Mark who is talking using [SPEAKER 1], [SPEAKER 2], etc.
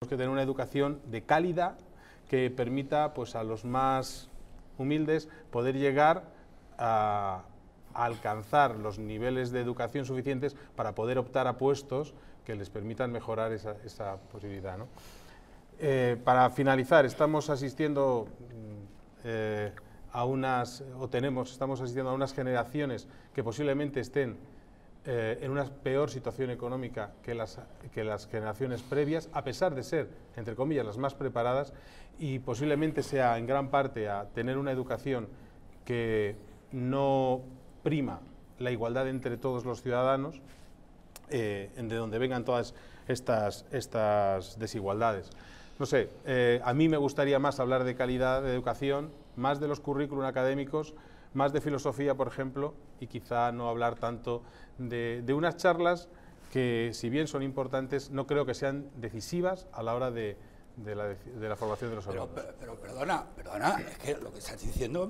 [SPEAKER 1] Tenemos que tener una educación de calidad que permita pues, a los más humildes poder llegar a, alcanzar los niveles de educación suficientes para poder optar a puestos que les permitan mejorar esa, posibilidad. Eh, para finalizar, estamos asistiendo mm, eh, a unas, o tenemos, estamos asistiendo a unas generaciones que posiblemente estén eh, en una peor situación económica que las, generaciones previas, a pesar de ser, entre comillas, las más preparadas, y posiblemente sea en gran parte a tener una educación que no prima la igualdad entre todos los ciudadanos, eh, de donde vengan todas estas, desigualdades. No sé, eh, a mí me gustaría más hablar de calidad de educación, más de los currículum académicos, más de filosofía, por ejemplo, y quizá no hablar tanto de, unas charlas que, si bien son importantes, no creo que sean decisivas a la hora de, la, formación de los pero, pero, perdona, perdona, es que lo que estás diciendo